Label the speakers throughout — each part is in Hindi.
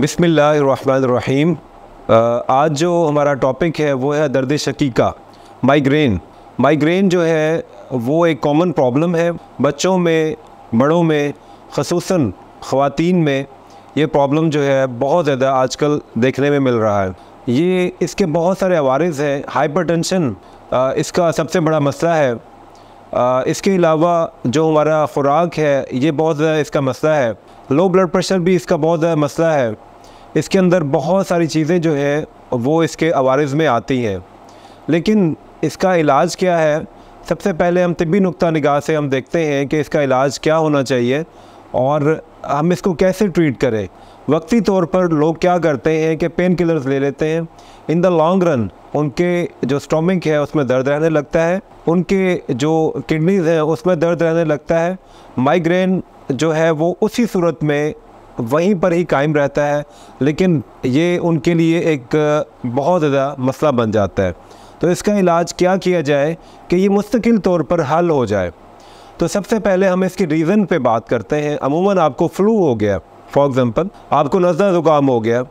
Speaker 1: बिसमीम आज जो हमारा टॉपिक है वो है दर्द शकीका माइग्रेन माइग्रेन जो है वो एक कॉमन प्रॉब्लम है बच्चों में बड़ों में खसूस ख़वान में ये प्रॉब्लम जो है बहुत ज़्यादा आजकल देखने में मिल रहा है ये इसके बहुत सारे आवारज हैं हाइपरटेंशन इसका सबसे बड़ा मसला है आ, इसके अलावा जो हमारा ख़ुराक है ये बहुत ज़्यादा इसका मसला है लो ब्लड प्रेशर भी इसका बहुत ज़्यादा मसला है इसके अंदर बहुत सारी चीज़ें जो हैं वो इसके आवारज में आती हैं लेकिन इसका इलाज क्या है सबसे पहले हम तबी नुक़ा निगाह से हम देखते हैं कि इसका इलाज क्या होना चाहिए और हम इसको कैसे ट्रीट करें वक्ती तौर पर लोग क्या करते हैं कि पेन किलर्स ले लेते हैं इन द लॉन्ग रन उनके जो स्टोमिक है उसमें दर्द रहने लगता है उनके जो किडनीज़ हैं उसमें दर्द रहने लगता है माइग्रेन जो है वो उसी सूरत में वहीं पर ही कायम रहता है लेकिन ये उनके लिए एक बहुत ज़्यादा मसला बन जाता है तो इसका इलाज क्या किया जाए कि ये मुस्तकिल तौर पर हल हो जाए तो सबसे पहले हम इसके रीज़न पे बात करते हैं अमूमन आपको फ्लू हो गया फॉर एग्ज़ाम्पल आपको नज़ला ज़ुकाम हो गया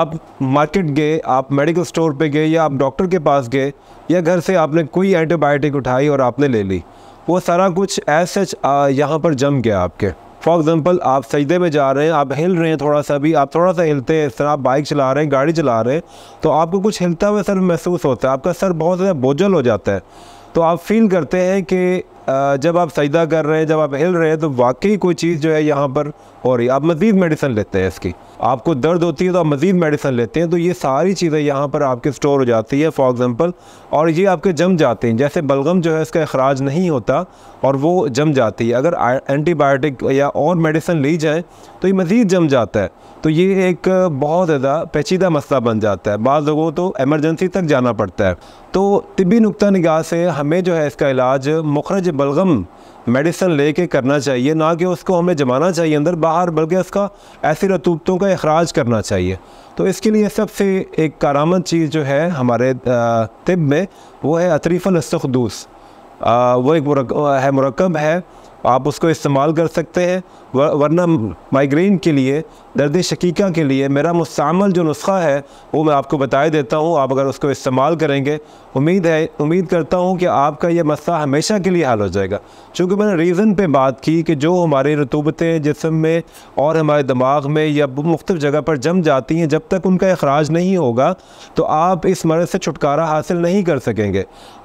Speaker 1: आप मार्केट गए आप मेडिकल स्टोर पे गए या आप डॉक्टर के पास गए या घर से आपने कोई एंटीबायोटिक उठाई और आपने ले ली वो सारा कुछ एज सच यहाँ पर जम गया आपके फॉर एग्ज़ाम्पल आप सजदे में जा रहे हैं आप हिल रहे हैं थोड़ा सा भी आप थोड़ा सा हिलते हैं इस तरह आप बाइक चला रहे हैं गाड़ी चला रहे हैं तो आपको कुछ हिलता हुआ सर महसूस होता है आपका सर बहुत ज़्यादा बोझल हो जाता है तो आप फील करते हैं कि जब आप सजदा कर रहे हैं जब आप हिल रहे हैं तो वाकई कोई चीज़ जो है यहाँ पर और आप मज़ीद मेडिसन लेते हैं इसकी आपको दर्द होती है तो आप मज़ीद मेडिसन लेते हैं तो ये सारी चीज़ें यहाँ पर आपके स्टोर हो जाती है फॉर एग्ज़ाम्पल और ये आपके जम जाते हैं जैसे बलगम जो है इसका अखराज नहीं होता और वो जम जाती है अगर एंटीबायोटिक या और मेडिसन ली जाए तो ये मज़ीद जम जाता है तो ये एक बहुत ज़्यादा पेचीदा मसला बन जाता है बाद लोगों तो एमरजेंसी तक जाना पड़ता है तो तिबी नुकता निगाह से हमें जो है इसका इलाज मुखरज बलगम मेडिसिन लेके करना चाहिए ना कि उसको हमें जमाना चाहिए अंदर बाहर बल्कि उसका ऐसी रतूबतों का अखराज करना चाहिए तो इसके लिए सबसे एक कारामद चीज़ जो है हमारे तिब में वो है अतरीफ़ल अस्तखदूस वो एक मुरक, है मरकब है आप उसको इस्तेमाल कर सकते हैं वरना माइग्रेन के लिए दर्द शकीका के लिए मेरा मुस्तमल जो नुस्खा है वो मैं आपको बता देता हूँ आप अगर उसको इस्तेमाल करेंगे उम्मीद है उम्मीद करता हूँ कि आपका यह मसला हमेशा के लिए हल हो जाएगा चूँकि मैंने रीज़न पर बात की कि जो हमारी रतूबतें जिसम में और हमारे दिमाग में या मुख्त जगह पर जम जाती हैं जब तक उनका अखराज नहीं होगा तो आप इस मरज़ से छुटकारा हासिल नहीं कर सकेंगे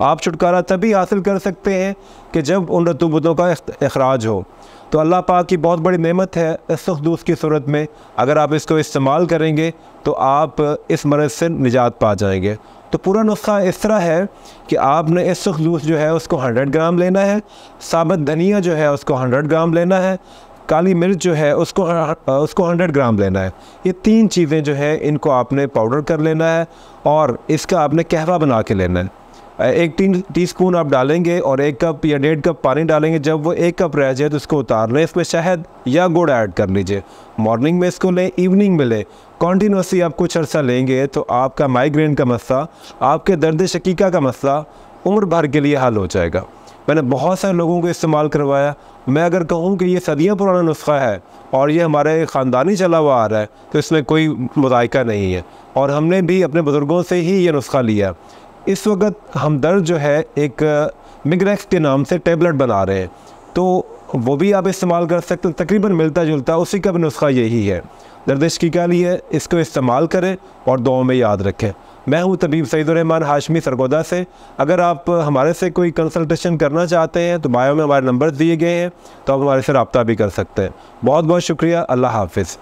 Speaker 1: आप छुटकारा तभी हासिल कर सकते हैं कि जब उन रतूबतों का अखराज हो तो अल्लाह पाक की बहुत बड़ी नेमत है इस दूस की सूरत में अगर आप इसको इस्तेमाल करेंगे तो आप इस मरज़ से निजात पा जाएंगे तो पूरा नुस्खा इस तरह है कि आपने इस सुखदूस जो है उसको 100 ग्राम लेना है साबत धनिया जो है उसको 100 ग्राम लेना है काली मिर्च जो है उसको उसको 100 ग्राम लेना है ये तीन चीज़ें जो है इनको आपने पाउडर कर लेना है और इसका आपने कहवा बना के लेना है एक तीन टीस्पून आप डालेंगे और एक कप या डेढ़ कप पानी डालेंगे जब वो एक कप रह जाए तो उसको उतार लें इसमें शहद या गुड़ ऐड कर लीजिए मॉर्निंग में इसको लें इवनिंग में लें कॉन्टीन्यूसली आप कुछ अर्सा लेंगे तो आपका माइग्रेन का मसला आपके दर्द शकीका का मसला उम्र भर के लिए हल हो जाएगा मैंने बहुत सारे लोगों को इस्तेमाल करवाया मैं अगर कहूँ कि ये सदियाँ पुराना नुस्खा है और ये हमारे ख़ानदानी चला हुआ आ रहा है तो इसमें कोई मुजायका नहीं है और हमने भी अपने बुज़ुर्गों से ही ये नुस्खा लिया इस वक्त हमदर्द जो है एक मिग्रेक्स के नाम से टेबलेट बना रहे हैं तो वो भी आप इस्तेमाल कर सकते हो तकरीबन मिलता जुलता उसी का भी नुस्खा यही है दर्दिश की क्या लिए इसको इस्तेमाल करें और दो में याद रखें मैं हूं तबीब सईदुररहमान हाशमी सरगोदा से अगर आप हमारे से कोई कंसल्टेशन करना चाहते हैं तो बायो में हमारे नंबर दिए गए हैं तो आप हमारे से रबता भी कर सकते हैं बहुत बहुत शुक्रिया अल्लाह हाफिज़